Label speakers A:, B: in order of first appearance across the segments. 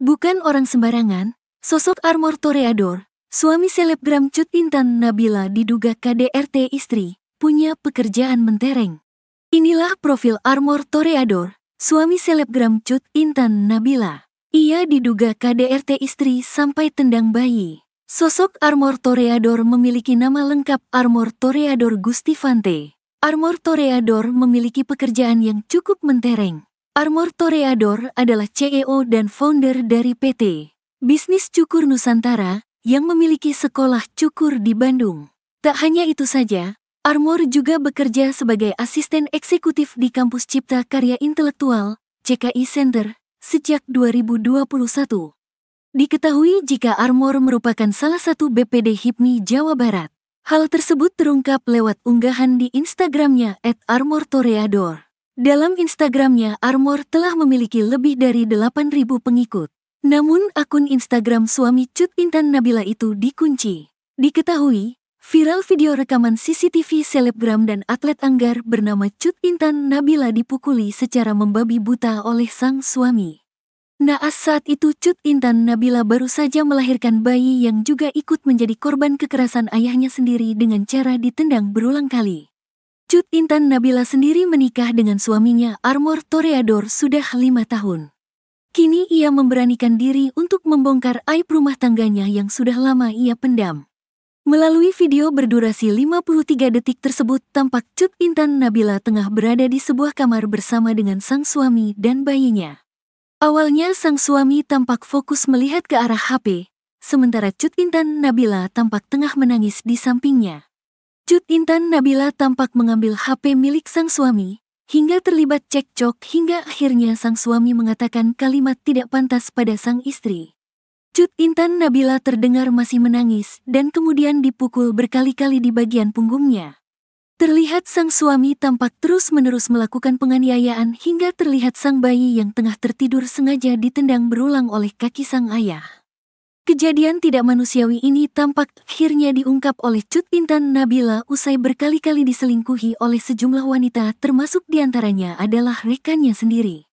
A: Bukan orang sembarangan, sosok Armor Toreador, suami selebgram Cut Intan Nabila diduga KDRT istri, punya pekerjaan mentereng. Inilah profil Armor Toreador, suami selebgram Cut Intan Nabila. Ia diduga KDRT istri sampai tendang bayi. Sosok Armor Toreador memiliki nama lengkap Armor Toreador Gustivante. Armor Toreador memiliki pekerjaan yang cukup mentereng. Armor Toreador adalah CEO dan founder dari PT Bisnis Cukur Nusantara yang memiliki sekolah cukur di Bandung. Tak hanya itu saja, Armor juga bekerja sebagai asisten eksekutif di Kampus Cipta Karya Intelektual, CKI Center, sejak 2021. Diketahui jika Armor merupakan salah satu BPD HIPMI Jawa Barat. Hal tersebut terungkap lewat unggahan di Instagramnya @armortoreador. Dalam Instagramnya, Armor telah memiliki lebih dari 8.000 pengikut. Namun akun Instagram suami Cut Intan Nabila itu dikunci. Diketahui, viral video rekaman CCTV selebgram dan atlet anggar bernama Cut Intan Nabila dipukuli secara membabi buta oleh sang suami. Naas saat itu Cut Intan Nabila baru saja melahirkan bayi yang juga ikut menjadi korban kekerasan ayahnya sendiri dengan cara ditendang berulang kali. Cut Intan Nabila sendiri menikah dengan suaminya Armor Toreador sudah lima tahun. Kini ia memberanikan diri untuk membongkar aib rumah tangganya yang sudah lama ia pendam. Melalui video berdurasi 53 detik tersebut tampak Cut Intan Nabila tengah berada di sebuah kamar bersama dengan sang suami dan bayinya. Awalnya sang suami tampak fokus melihat ke arah HP, sementara Cut Intan Nabila tampak tengah menangis di sampingnya. Cut Intan Nabila tampak mengambil HP milik sang suami, hingga terlibat cekcok hingga akhirnya sang suami mengatakan kalimat tidak pantas pada sang istri. Cut Intan Nabila terdengar masih menangis dan kemudian dipukul berkali-kali di bagian punggungnya. Terlihat sang suami tampak terus-menerus melakukan penganiayaan hingga terlihat sang bayi yang tengah tertidur sengaja ditendang berulang oleh kaki sang ayah. Kejadian tidak manusiawi ini tampak akhirnya diungkap oleh Cut Intan Nabila usai berkali-kali diselingkuhi oleh sejumlah wanita termasuk diantaranya adalah rekannya sendiri.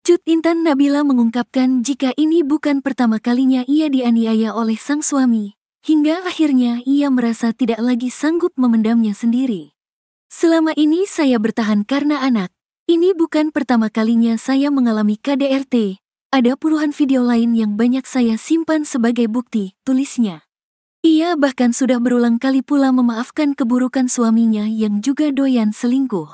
A: Cut Intan Nabila mengungkapkan jika ini bukan pertama kalinya ia dianiaya oleh sang suami, hingga akhirnya ia merasa tidak lagi sanggup memendamnya sendiri. Selama ini saya bertahan karena anak. Ini bukan pertama kalinya saya mengalami KDRT, ada puluhan video lain yang banyak saya simpan sebagai bukti, tulisnya. Ia bahkan sudah berulang kali pula memaafkan keburukan suaminya yang juga doyan selingkuh.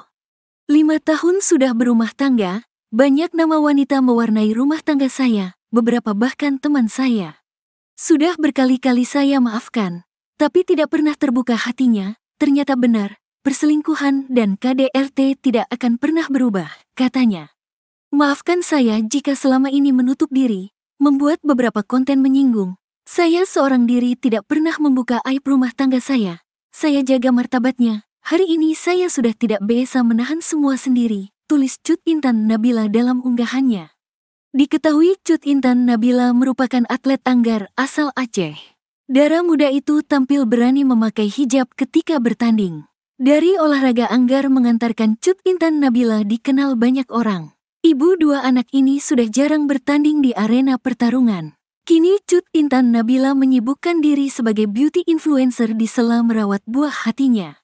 A: Lima tahun sudah berumah tangga, banyak nama wanita mewarnai rumah tangga saya, beberapa bahkan teman saya. Sudah berkali-kali saya maafkan, tapi tidak pernah terbuka hatinya, ternyata benar, perselingkuhan dan KDRT tidak akan pernah berubah, katanya. Maafkan saya jika selama ini menutup diri, membuat beberapa konten menyinggung. Saya seorang diri tidak pernah membuka aib rumah tangga saya. Saya jaga martabatnya. Hari ini saya sudah tidak biasa menahan semua sendiri, tulis Cut Intan Nabila dalam unggahannya. Diketahui Cut Intan Nabila merupakan atlet anggar asal Aceh. Darah muda itu tampil berani memakai hijab ketika bertanding. Dari olahraga anggar mengantarkan Cut Intan Nabila dikenal banyak orang. Ibu dua anak ini sudah jarang bertanding di arena pertarungan. Kini Cut Intan Nabila menyibukkan diri sebagai beauty influencer di sela merawat buah hatinya.